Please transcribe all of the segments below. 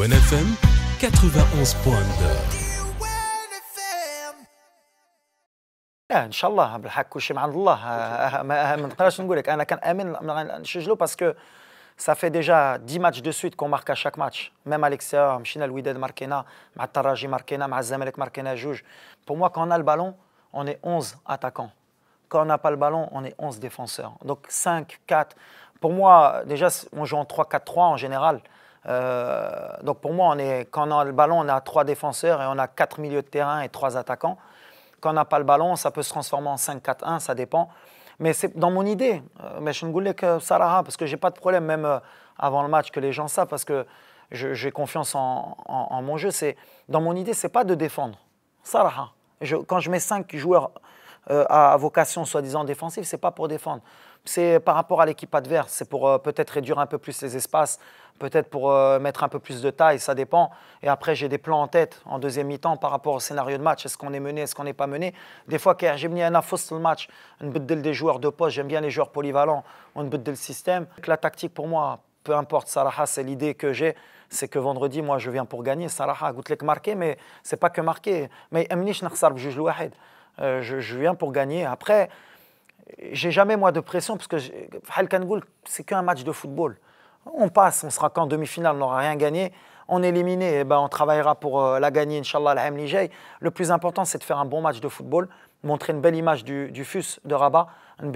Douane FM 91.2 لا ان Parce que Ça fait déjà 10 matchs de suite qu'on marque à chaque match. Même à l'extérieur, Markena, Mataraji Markena, Pour moi, quand on a le ballon, on est 11 attaquants. Quand on n'a pas le ballon, on est 11 défenseurs. Donc 5, 4. Pour moi, déjà, on joue en 3-4-3 en général. Euh, donc pour moi, on est, quand on a le ballon, on a trois défenseurs et on a quatre milieux de terrain et trois attaquants. Quand on n'a pas le ballon, ça peut se transformer en 5-4-1, ça dépend. Mais c'est dans mon idée, euh, mais je ne que Sarah, parce que j'ai pas de problème, même euh, avant le match, que les gens savent, parce que j'ai confiance en, mon jeu. C'est Dans mon idée, c'est pas de défendre. Sarah. quand je mets cinq joueurs euh, à vocation soi-disant défensive, c'est pas pour défendre. C'est par rapport à l'équipe adverse, c'est pour euh, peut-être réduire un peu plus les espaces, peut-être pour euh, mettre un peu plus de taille, ça dépend. Et après, j'ai des plans en tête en deuxième mi-temps par rapport au scénario de match. Est-ce qu'on est mené, est-ce qu'on n'est pas mené Des fois, j'ai mis un le match, on des joueurs de poste, j'aime bien les joueurs polyvalents, on but le système. La tactique pour moi, peu importe, Salah, c'est l'idée que j'ai c'est que vendredi, moi, je viens pour gagner. Salah, goûte marqué, mais c'est pas que marqué. Mais je euh, je, viens pour gagner. Après, j'ai jamais moi de pression parce que c'est qu'un match de football. On passe, on sera qu'en demi-finale, on n'aura rien gagné. On est éliminé, et eh ben on travaillera pour euh, la gagner, Inch'Allah, la Le plus important, c'est de faire un bon match de football montrer une belle image du, du FUS de Rabat, c'est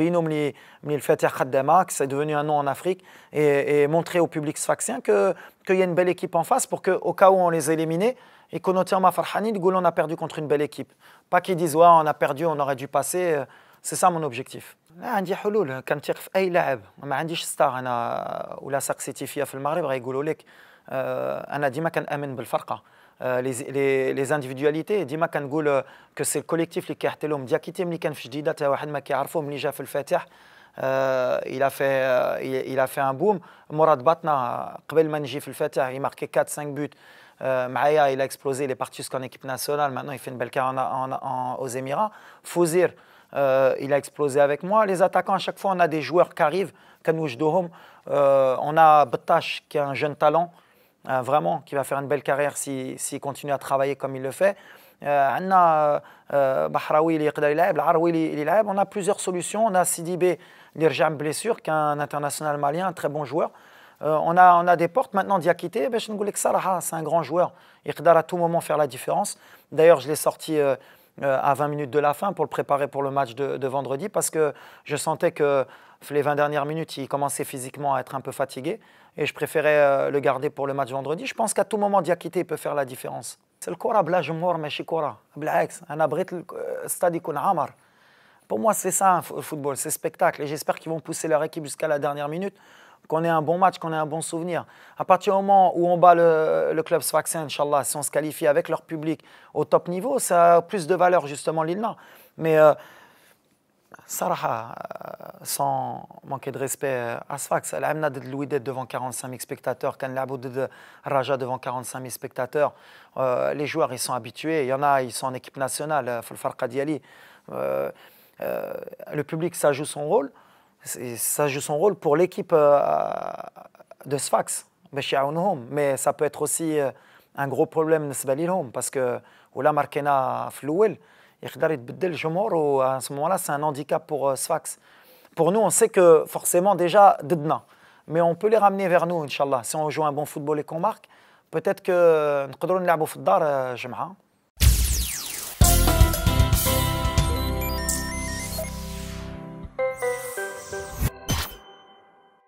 devenu un nom en Afrique, et, et montrer au public sfaxien qu'il que y a une belle équipe en face pour qu'au cas où on les éliminait, et qu'on Farhani, dire qu'on a perdu contre une belle équipe. Pas qu'ils disent ouais, on a perdu, on aurait dû passer. Euh, c'est ça mon objectif. لا عندي حلول كنتيق في اي لاعب ما عنديش ستار انا ولا سقسيتي فيا في المغرب غيقولوا لك انا ديما كنامن بالفرقه euh, les, individualités Dima quand euh, que c'est que collectif le collectif euh, il a fait il a fait un boom Morad Batna, il a marqué 4 5 buts il a explosé, il est parti jusqu'en équipe nationale. Maintenant, il fait une belle carrière en, aux Émirats. Fouzir, il a explosé avec moi. Les attaquants, à chaque fois, on a des joueurs qui arrivent. on a Batash, qui est un jeune talent, euh, vraiment, qui va faire une belle carrière s'il si, continue à travailler comme il le fait. Euh, euh, on on a plusieurs solutions on a Sidi B l'Irjam blessure qui est un international malien un très bon joueur on, a, on a des portes maintenant Diakité que c'est un grand joueur il peut à tout moment faire la différence d'ailleurs je l'ai sorti euh, à 20 minutes de la fin pour le préparer pour le match de, vendredi parce que je sentais que les 20 dernières minutes, il commençait physiquement à être un peu fatigué et je préférais euh, le garder pour le match vendredi. Je pense qu'à tout moment, Diakité peut faire la différence. C'est le Kora, bla le un euh, Kora. stade Amar. Pour moi, c'est ça le football, c'est spectacle. Et j'espère qu'ils vont pousser leur équipe jusqu'à la dernière minute qu'on ait un bon match, qu'on ait un bon souvenir. À partir du moment où on bat le, club Sfaxien, Inch'Allah, si on se qualifie avec leur public au top niveau, ça a plus de valeur justement l'île-là. Mais euh, Sarah, euh, sans manquer de respect euh, à Sfax, elle a de l'Ouidet devant 45 000 spectateurs, Kan de Raja devant 45 000 spectateurs. les joueurs, ils sont habitués. Il y en a, ils sont en équipe nationale, Fulfar Kadiali. le public, ça joue son rôle ça joue son rôle pour l'équipe euh, de Sfax. Mais ça peut être aussi euh, un gros problème parce que ولا Markena في à ce moment-là c'est un handicap pour euh, Sfax. Pour nous on sait que forcément déjà dedans, mais on peut les ramener vers nous inchallah si on joue un bon football et qu'on marque peut-être que نقدروا نلعبوا la